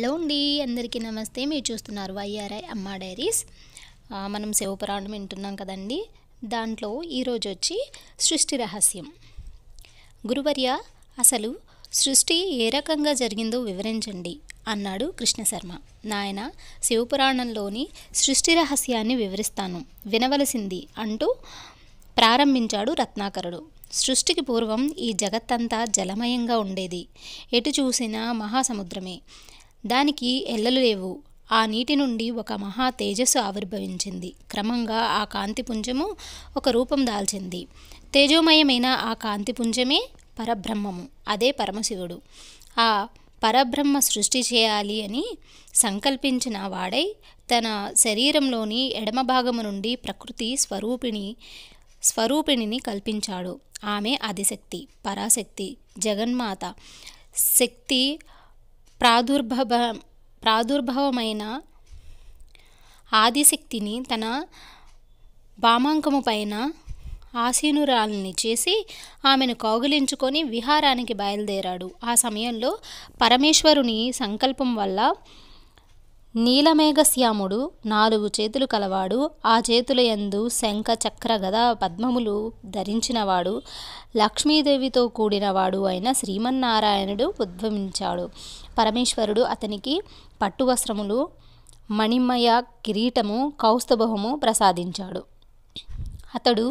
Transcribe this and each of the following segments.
hello అండి అందరికీ నమస్తే మీరు చూస్తున్నారు వైఆర్ఐ అమ్మ డైరీస్ మనం శివపురాణం వింటున్నాం కదండి దాంట్లో ఈరోజు వచ్చి సృష్టి రహస్యం గురువర్య అసలు సృష్టి ఏ రకంగా జరిగిందో వివరించండి అన్నాడు కృష్ణశర్మ నాయన శివపురాణంలోని సృష్టి రహస్యాన్ని వివరిస్తాను వినవలసింది అంటూ ప్రారంభించాడు రత్నాకరుడు సృష్టికి పూర్వం ఈ జగత్తంతా జలమయంగా ఉండేది ఎటు చూసినా మహాసముద్రమే దానికి ఎల్లలు లేవు ఆ నీటి నుండి ఒక మహా తేజస్సు ఆవిర్భవించింది క్రమంగా ఆ కాంతిపుంజము ఒక రూపం దాల్చింది తేజోమయమైన ఆ కాంతిపుంజమే పరబ్రహ్మము అదే పరమశివుడు ఆ పరబ్రహ్మ సృష్టి చేయాలి అని సంకల్పించిన వాడై తన శరీరంలోని ఎడమ భాగము నుండి ప్రకృతి స్వరూపిణి స్వరూపిణిని కల్పించాడు ఆమె ఆదిశక్తి పరాశక్తి జగన్మాత శక్తి ప్రాదుర్భవ ప్రాదుర్భవమైన ఆదిశక్తిని తన భామాంకము పైన ఆసీనురాల్ని చేసి ఆమెను కౌగిలించుకొని విహారానికి బయలుదేరాడు ఆ సమయంలో పరమేశ్వరుని సంకల్పం వల్ల నీలమేఘశ్యాముడు నాలుగు చేతులు కలవాడు ఆ ఎందు శంఖ చక్ర గద పద్మములు ధరించినవాడు లక్ష్మీదేవితో కూడినవాడు అయిన శ్రీమన్నారాయణుడు ఉద్భవించాడు పరమేశ్వరుడు అతనికి పట్టువస్త్రములు మణిమయ కిరీటము కౌస్తభము ప్రసాదించాడు అతడు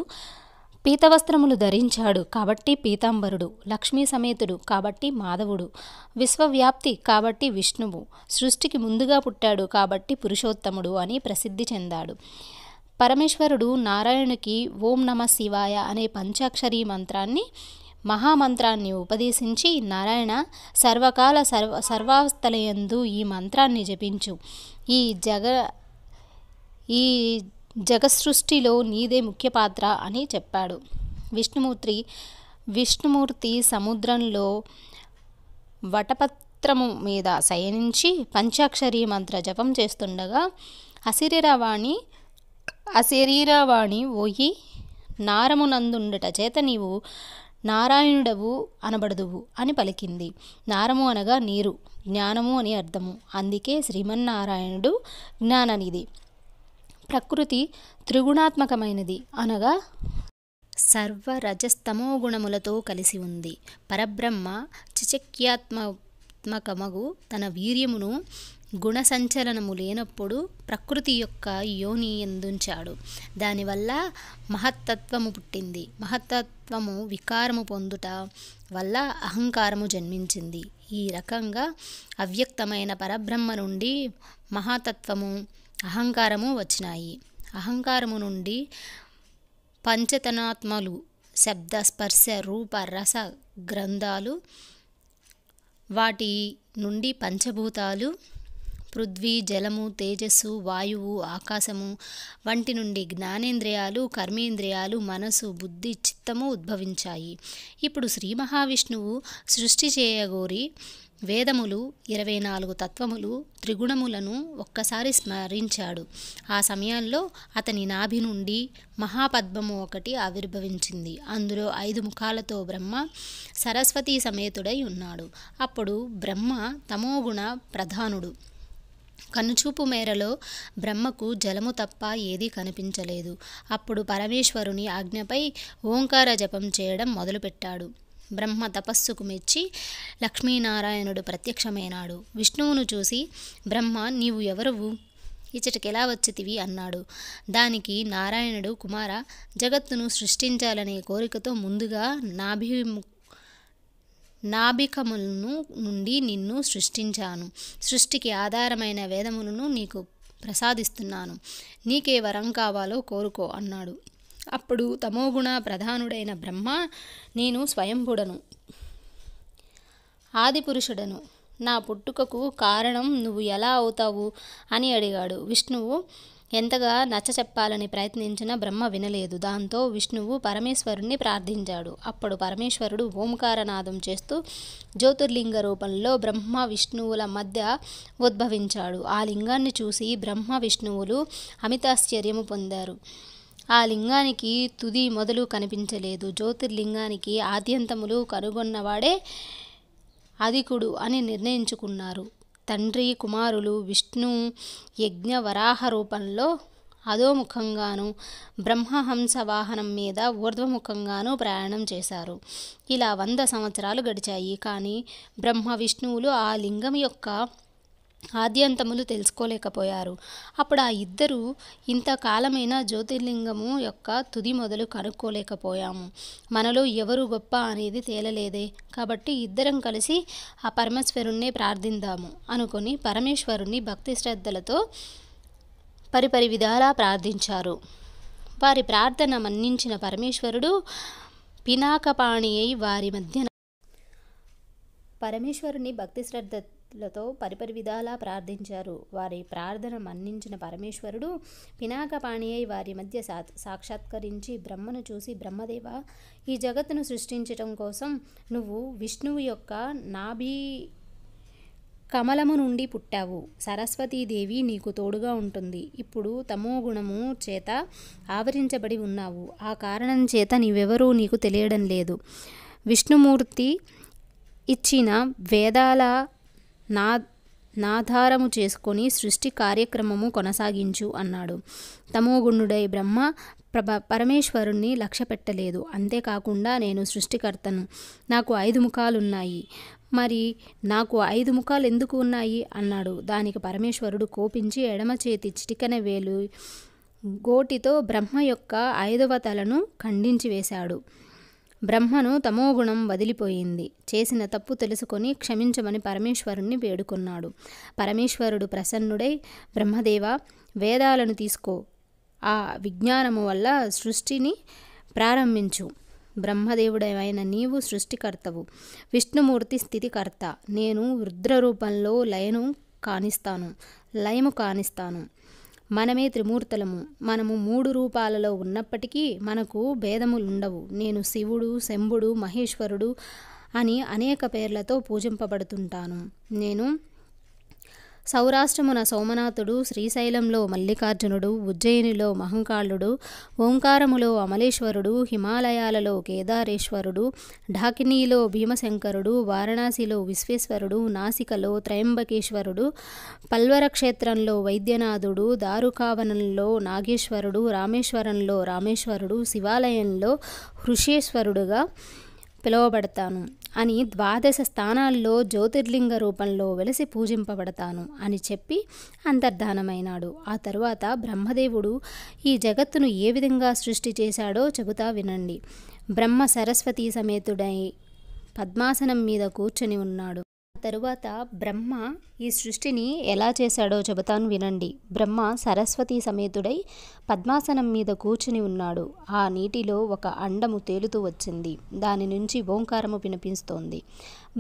పీతవస్త్రములు ధరించాడు కాబట్టి పీతాంబరుడు లక్ష్మీ సమేతుడు కాబట్టి మాధవుడు విశ్వవ్యాప్తి కాబట్టి విష్ణువు సృష్టికి ముందుగా పుట్టాడు కాబట్టి పురుషోత్తముడు అని ప్రసిద్ధి చెందాడు పరమేశ్వరుడు నారాయణునికి ఓం నమ శివాయ అనే పంచాక్షరీ మంత్రాన్ని మహామంత్రాన్ని ఉపదేశించి నారాయణ సర్వకాల సర్వ సర్వావస్థలయందు ఈ మంత్రాన్ని జపించు ఈ జగ ఈ జగసృష్టిలో నీదే ముఖ్య పాత్ర అని చెప్పాడు విష్ణుమూర్తి విష్ణుమూర్తి సముద్రంలో వటపత్రము మీద శయనించి పంచాక్షరి మంత్ర జపం చేస్తుండగా అశరీరవాణి అశరీరవాణి ఓయి నారమునందుండట చేత నీవు నారాయణుడవు అనబడదువు అని పలికింది నారము అనగా నీరు జ్ఞానము అని అర్థము అందుకే శ్రీమన్నారాయణుడు జ్ఞాననిధి ప్రకృతి త్రిగుణాత్మకమైనది అనగా సర్వ రజస్తమో గుణములతో కలిసి ఉంది పరబ్రహ్మ చిచక్యాత్మాత్మకమగు తన వీర్యమును గుణ సంచలనము లేనప్పుడు ప్రకృతి యొక్క యోని ఎందుంచాడు దానివల్ల మహత్తత్వము పుట్టింది మహత్తత్వము వికారము పొందుట వల్ల అహంకారము జన్మించింది ఈ రకంగా అవ్యక్తమైన పరబ్రహ్మ నుండి మహాతత్వము అహంకారము వచ్చినాయి అహంకారము నుండి పంచతనాత్మలు శబ్ద స్పర్శ రూప రస గ్రంథాలు వాటి నుండి పంచభూతాలు పృథ్వీ జలము తేజస్సు వాయువు ఆకాశము వంటి నుండి జ్ఞానేంద్రియాలు కర్మేంద్రియాలు మనసు బుద్ధి చిత్తము ఉద్భవించాయి ఇప్పుడు శ్రీ మహావిష్ణువు సృష్టి చేయగోరి వేదములు ఇరవై నాలుగు తత్వములు త్రిగుణములను ఒక్కసారి స్మరించాడు ఆ సమయంలో అతని నాభి నుండి మహాపద్మము ఒకటి ఆవిర్భవించింది అందులో ఐదు ముఖాలతో బ్రహ్మ సరస్వతి సమేతుడై ఉన్నాడు అప్పుడు బ్రహ్మ తమోగుణ ప్రధానుడు కనుచూపు మేరలో బ్రహ్మకు జలము తప్ప ఏదీ కనిపించలేదు అప్పుడు పరమేశ్వరుని ఆజ్ఞపై ఓంకార జపం చేయడం మొదలుపెట్టాడు బ్రహ్మ తపస్సుకు మెచ్చి లక్ష్మీనారాయణుడు ప్రత్యక్షమైనాడు విష్ణువును చూసి బ్రహ్మ నీవు ఎవరువు ఇచ్చటికెలా వచ్చితివి అన్నాడు దానికి నారాయణుడు కుమార జగత్తును సృష్టించాలనే కోరికతో ముందుగా నాభి నాభికములను నుండి నిన్ను సృష్టించాను సృష్టికి ఆధారమైన వేదములను నీకు ప్రసాదిస్తున్నాను నీకే వరం కావాలో కోరుకో అన్నాడు అప్పుడు తమోగుణ ప్రధానుడైన బ్రహ్మ నేను స్వయంభుడను ఆదిపురుషుడను నా పుట్టుకకు కారణం నువ్వు ఎలా అవుతావు అని అడిగాడు విష్ణువు ఎంతగా నచ్చ చెప్పాలని ప్రయత్నించిన బ్రహ్మ వినలేదు దాంతో విష్ణువు పరమేశ్వరుణ్ణి ప్రార్థించాడు అప్పుడు పరమేశ్వరుడు ఓంకారనాదం చేస్తూ జ్యోతిర్లింగ రూపంలో బ్రహ్మ విష్ణువుల మధ్య ఉద్భవించాడు ఆ లింగాన్ని చూసి బ్రహ్మ విష్ణువులు అమితాశ్చర్యము పొందారు ఆ లింగానికి తుది మొదలు కనిపించలేదు జ్యోతిర్లింగానికి ఆద్యంతములు కనుగొన్నవాడే అధికుడు అని నిర్ణయించుకున్నారు తండ్రి కుమారులు విష్ణు యజ్ఞ వరాహ రూపంలో అధోముఖంగాను బ్రహ్మహంస వాహనం మీద ఊర్ధ్వముఖంగాను ప్రయాణం చేశారు ఇలా వంద సంవత్సరాలు గడిచాయి కానీ బ్రహ్మ విష్ణువులు ఆ లింగం యొక్క ఆద్యంతములు తెలుసుకోలేకపోయారు అప్పుడు ఆ ఇద్దరు ఇంతకాలమైన జ్యోతిర్లింగము యొక్క తుది మొదలు కనుక్కోలేకపోయాము మనలో ఎవరు గొప్ప అనేది తేలలేదే కాబట్టి ఇద్దరం కలిసి ఆ పరమేశ్వరుణ్ణే ప్రార్థిందాము అనుకొని పరమేశ్వరుణ్ణి భక్తి శ్రద్ధలతో పరిపరి విధాలా ప్రార్థించారు వారి ప్రార్థన మన్నించిన పరమేశ్వరుడు పినాకపాణి అయి వారి మధ్యన పరమేశ్వరుని భక్తి శ్రద్ధ లతో పరిపరి విధాలా ప్రార్థించారు వారి ప్రార్థన మన్నించిన పరమేశ్వరుడు పినాకపాణి అయి వారి మధ్య సా సాక్షాత్కరించి బ్రహ్మను చూసి బ్రహ్మదేవ ఈ జగత్తును సృష్టించటం కోసం నువ్వు విష్ణువు యొక్క నాభి కమలము నుండి పుట్టావు సరస్వతీదేవి నీకు తోడుగా ఉంటుంది ఇప్పుడు తమో గుణము చేత ఆవరించబడి ఉన్నావు ఆ కారణం చేత నీవెవరూ నీకు తెలియడం లేదు విష్ణుమూర్తి ఇచ్చిన వేదాల నా నాధారము చేసుకొని సృష్టి కార్యక్రమము కొనసాగించు అన్నాడు తమోగుణుడై బ్రహ్మ ప్రభ పరమేశ్వరుణ్ణి లక్ష్య పెట్టలేదు అంతేకాకుండా నేను సృష్టికర్తను నాకు ఐదు ముఖాలున్నాయి మరి నాకు ఐదు ముఖాలు ఎందుకు ఉన్నాయి అన్నాడు దానికి పరమేశ్వరుడు కోపించి ఎడమ చేతి చిటికన వేలు గోటితో బ్రహ్మ యొక్క ఐదవ తలను ఖండించి వేశాడు బ్రహ్మను తమోగుణం వదిలిపోయింది చేసిన తప్పు తెలుసుకొని క్షమించమని పరమేశ్వరుణ్ణి వేడుకున్నాడు పరమేశ్వరుడు ప్రసన్నుడై బ్రహ్మదేవ వేదాలను తీసుకో ఆ విజ్ఞానము వల్ల సృష్టిని ప్రారంభించు బ్రహ్మదేవుడైన నీవు సృష్టికర్తవు విష్ణుమూర్తి స్థితికర్త నేను రుద్ర రూపంలో లయను కానిస్తాను లయము కానిస్తాను మనమే త్రిమూర్తులము మనము మూడు రూపాలలో ఉన్నప్పటికీ మనకు భేదములుండవు నేను శివుడు శంభుడు మహేశ్వరుడు అని అనేక పేర్లతో పూజింపబడుతుంటాను నేను సౌరాష్ట్రమున సోమనాథుడు శ్రీశైలంలో మల్లికార్జునుడు ఉజ్జయినిలో మహంకాళుడు ఓంకారములో అమలేశ్వరుడు హిమాలయాలలో కేదారేశ్వరుడు ఢాకినీలో భీమశంకరుడు వారణాసిలో విశ్వేశ్వరుడు నాసికలో త్రయంబకేశ్వరుడు పల్వరక్షేత్రంలో వైద్యనాథుడు దారుకావనంలో నాగేశ్వరుడు రామేశ్వరంలో రామేశ్వరుడు శివాలయంలో హృషేశ్వరుడుగా పిలువబడతాను అని ద్వాదశ స్థానాల్లో జ్యోతిర్లింగ రూపంలో వెలసి పూజింపబడతాను అని చెప్పి అంతర్ధానమైనాడు ఆ తరువాత బ్రహ్మదేవుడు ఈ జగత్తును ఏ విధంగా సృష్టి చేశాడో చెబుతా వినండి బ్రహ్మ సరస్వతి సమేతుడై పద్మాసనం మీద కూర్చొని ఉన్నాడు తరువాత బ్రహ్మ ఈ సృష్టిని ఎలా చేశాడో చెబుతాను వినండి బ్రహ్మ సరస్వతి సమేతుడై పద్మాసనం మీద కూర్చుని ఉన్నాడు ఆ నీటిలో ఒక అండము తేలుతూ వచ్చింది దాని నుంచి ఓంకారము వినిపిస్తోంది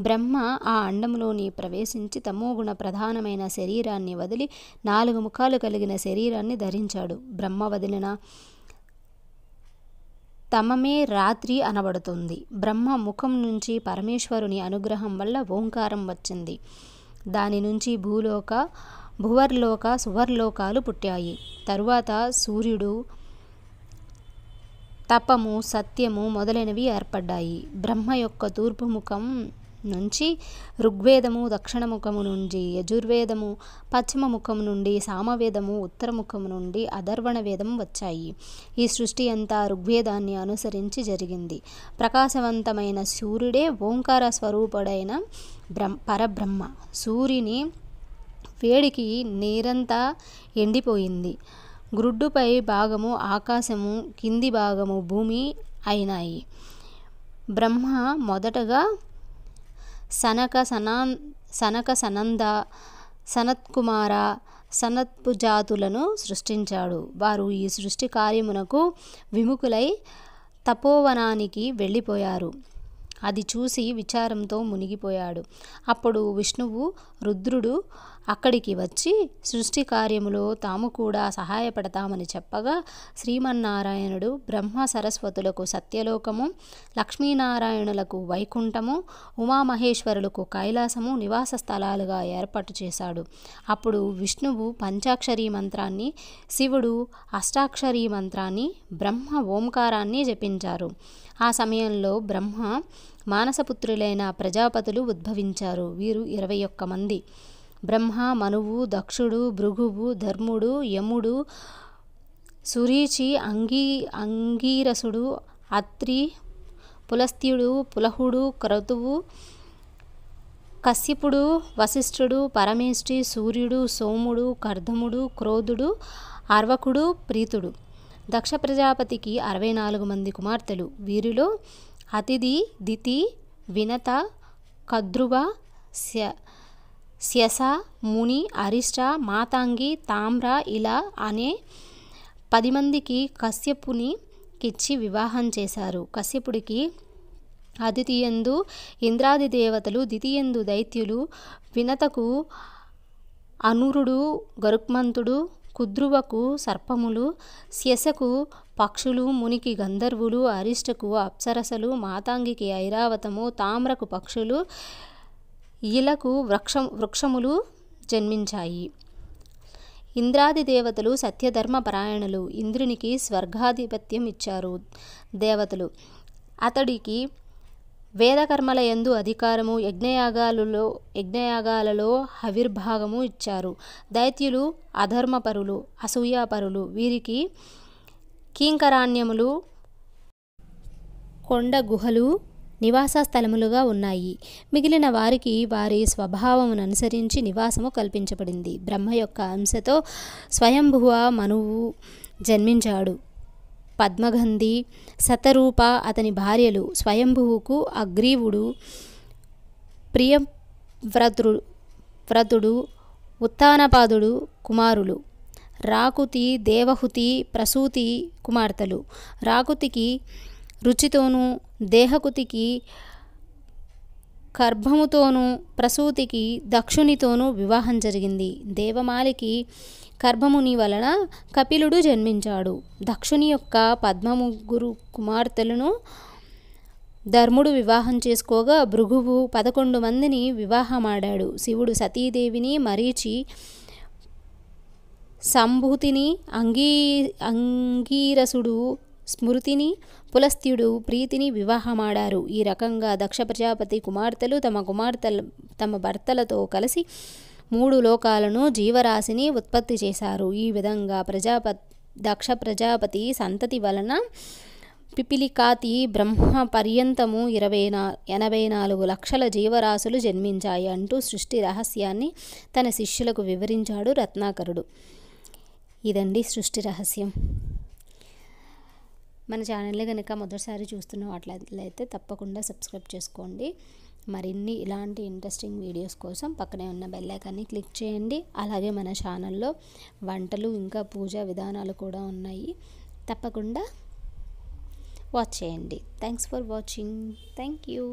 బ్రహ్మ ఆ అండములోని ప్రవేశించి తమోగుణ ప్రధానమైన శరీరాన్ని వదిలి నాలుగు ముఖాలు కలిగిన శరీరాన్ని ధరించాడు బ్రహ్మ వదిలిన తమమే రాత్రి అనబడుతుంది బ్రహ్మ ముఖం నుంచి పరమేశ్వరుని అనుగ్రహం వల్ల ఓంకారం వచ్చింది దాని నుంచి భూలోక భువర్లోక సువర్లోకాలు పుట్టాయి తరువాత సూర్యుడు తపము సత్యము మొదలైనవి ఏర్పడ్డాయి బ్రహ్మ యొక్క తూర్పు ముఖం నుంచి ఋగ్వేదము దక్షిణ ముఖము నుండి యజుర్వేదము పశ్చిమ ముఖం నుండి సామవేదము ఉత్తర ముఖము నుండి అధర్వణ వేదం వచ్చాయి ఈ సృష్టి అంతా ఋగ్వేదాన్ని అనుసరించి జరిగింది ప్రకాశవంతమైన సూర్యుడే ఓంకార స్వరూపుడైన బ్రహ్మ పరబ్రహ్మ సూర్యుని వేడికి నీరంతా ఎండిపోయింది గ్రుడ్డుపై భాగము ఆకాశము కింది భాగము భూమి అయినాయి బ్రహ్మ మొదటగా సనక సనాన్ సనక సనంద సనత్కుమార సనత్పు జాతులను సృష్టించాడు వారు ఈ సృష్టి కార్యమునకు విముఖులై తపోవనానికి వెళ్ళిపోయారు అది చూసి విచారంతో మునిగిపోయాడు అప్పుడు విష్ణువు రుద్రుడు అక్కడికి వచ్చి సృష్టి కార్యములో తాము కూడా సహాయపడతామని చెప్పగా శ్రీమన్నారాయణుడు బ్రహ్మ సరస్వతులకు సత్యలోకము లక్ష్మీనారాయణులకు వైకుంఠము ఉమామహేశ్వరులకు కైలాసము నివాస స్థలాలుగా ఏర్పాటు చేశాడు అప్పుడు విష్ణువు పంచాక్షరి మంత్రాన్ని శివుడు అష్టాక్షరీ మంత్రాన్ని బ్రహ్మ ఓంకారాన్ని జపించారు ఆ సమయంలో బ్రహ్మ మానసపుత్రులైన ప్రజాపతులు ఉద్భవించారు వీరు ఇరవై ఒక్క మంది బ్రహ్మ మనువు దక్షుడు భృగువు ధర్ముడు యముడు సురీచి అంగీ అంగీరసుడు అత్రి పులస్త్యుడు పులహుడు క్రతువు కశ్యపుడు వశిష్ఠుడు పరమేష్ఠి సూర్యుడు సోముడు కర్ధముడు క్రోధుడు అర్వకుడు ప్రీతుడు దక్ష ప్రజాపతికి అరవై నాలుగు మంది కుమార్తెలు వీరిలో అతిథి దితి వినత కద్రువ స్య స్యస ముని అరిష్ట మాతాంగి తామ్ర ఇలా అనే పది మందికి కశ్యపుని కిచ్చి వివాహం చేశారు కశ్యపుడికి అదితియందు ఇంద్రాది దేవతలు ద్వితీయందు దైత్యులు వినతకు అనురుడు గరుక్మంతుడు కుద్రువకు సర్పములు శశకు పక్షులు మునికి గంధర్వులు అరిష్టకు అప్సరసలు మాతాంగికి ఐరావతము తామ్రకు పక్షులు ఇలకు వృక్ష వృక్షములు జన్మించాయి ఇంద్రాది దేవతలు సత్యధర్మ పరాయణులు ఇంద్రునికి స్వర్గాధిపత్యం ఇచ్చారు దేవతలు అతడికి వేదకర్మల ఎందు అధికారము యజ్ఞయాగాలలో యజ్ఞయాగాలలో ఆవిర్భాగము ఇచ్చారు దైత్యులు అధర్మపరులు అసూయాపరులు వీరికి కీంకరాణ్యములు కొండ గుహలు నివాస స్థలములుగా ఉన్నాయి మిగిలిన వారికి వారి స్వభావమును అనుసరించి నివాసము కల్పించబడింది బ్రహ్మ యొక్క అంశతో స్వయంభువ మనువు జన్మించాడు పద్మగంధి శతరూప అతని భార్యలు స్వయంభువుకు అగ్రీవుడు ప్రియవ్రతుడు వ్రతుడు ఉత్తానపాదుడు కుమారులు రాకుతి దేవహుతి ప్రసూతి కుమార్తెలు రాకుతికి రుచితోనూ దేహకుతికి గర్భముతోనూ ప్రసూతికి దక్షునితోనూ వివాహం జరిగింది దేవమాలికి కర్భముని వలన కపిలుడు జన్మించాడు దక్షుని యొక్క పద్మముగ్గురు కుమార్తెలను ధర్ముడు వివాహం చేసుకోగా భృగువు పదకొండు మందిని వివాహమాడాడు శివుడు సతీదేవిని మరీచి సంభూతిని అంగీ అంగీరసుడు స్మృతిని పులస్త్యుడు ప్రీతిని వివాహమాడారు ఈ రకంగా దక్ష ప్రజాపతి కుమార్తెలు తమ కుమార్తె తమ భర్తలతో కలిసి మూడు లోకాలను జీవరాశిని ఉత్పత్తి చేశారు ఈ విధంగా ప్రజాప దక్ష ప్రజాపతి సంతతి వలన పిపిలికాతి బ్రహ్మ పర్యంతము ఇరవై నా ఎనభై నాలుగు లక్షల జీవరాశులు జన్మించాయి అంటూ సృష్టి రహస్యాన్ని తన శిష్యులకు వివరించాడు రత్నాకరుడు ఇదండి సృష్టి రహస్యం మన ఛానల్ని కనుక మొదటిసారి చూస్తున్న వాటిలైతే తప్పకుండా సబ్స్క్రైబ్ చేసుకోండి మరిన్ని ఇలాంటి ఇంట్రెస్టింగ్ వీడియోస్ కోసం పక్కనే ఉన్న బెల్లైకాన్ని క్లిక్ చేయండి అలాగే మన ఛానల్లో వంటలు ఇంకా పూజా విధానాలు కూడా ఉన్నాయి తప్పకుండా వాచ్ చేయండి thanks for watching thank you